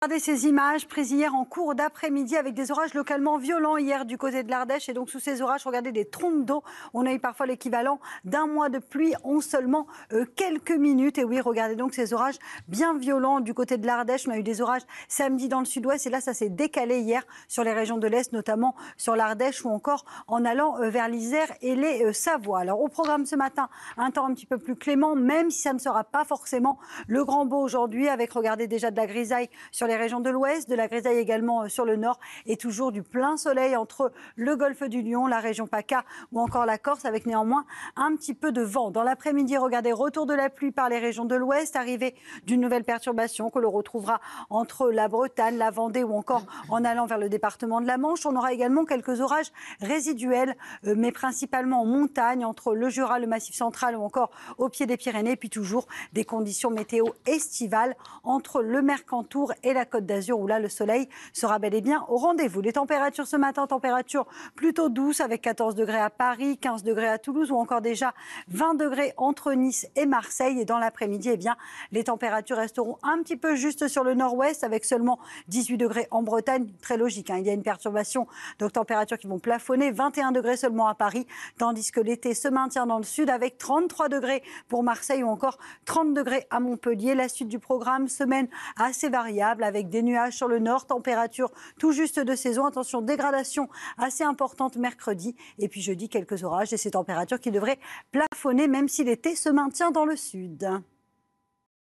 Regardez ces images prises hier en cours d'après-midi avec des orages localement violents hier du côté de l'Ardèche. Et donc, sous ces orages, regardez des trompes d'eau. On a eu parfois l'équivalent d'un mois de pluie en seulement euh, quelques minutes. Et oui, regardez donc ces orages bien violents du côté de l'Ardèche. On a eu des orages samedi dans le sud-ouest. Et là, ça s'est décalé hier sur les régions de l'Est, notamment sur l'Ardèche ou encore en allant euh, vers l'Isère et les euh, Savoies. Alors, au programme ce matin, un temps un petit peu plus clément, même si ça ne sera pas forcément le grand beau aujourd'hui avec, regardez déjà de la grisaille sur les régions de l'ouest, de la grisaille également euh, sur le nord et toujours du plein soleil entre le golfe du Lion, la région PACA ou encore la Corse avec néanmoins un petit peu de vent. Dans l'après-midi, regardez, retour de la pluie par les régions de l'ouest, arrivée d'une nouvelle perturbation que l'on retrouvera entre la Bretagne, la Vendée ou encore en allant vers le département de la Manche. On aura également quelques orages résiduels, euh, mais principalement en montagne, entre le Jura, le Massif central ou encore au pied des Pyrénées, puis toujours des conditions météo estivales entre le Mercantour et la la Côte d'Azur où là le soleil sera bel et bien au rendez-vous. Les températures ce matin, températures plutôt douces avec 14 degrés à Paris, 15 degrés à Toulouse ou encore déjà 20 degrés entre Nice et Marseille. Et dans l'après-midi, eh bien, les températures resteront un petit peu juste sur le nord-ouest avec seulement 18 degrés en Bretagne. Très logique, hein. il y a une perturbation, donc températures qui vont plafonner, 21 degrés seulement à Paris, tandis que l'été se maintient dans le sud avec 33 degrés pour Marseille ou encore 30 degrés à Montpellier. La suite du programme, semaine assez variable avec des nuages sur le nord, température tout juste de saison. Attention, dégradation assez importante mercredi. Et puis jeudi, quelques orages et ces températures qui devraient plafonner, même si l'été se maintient dans le sud.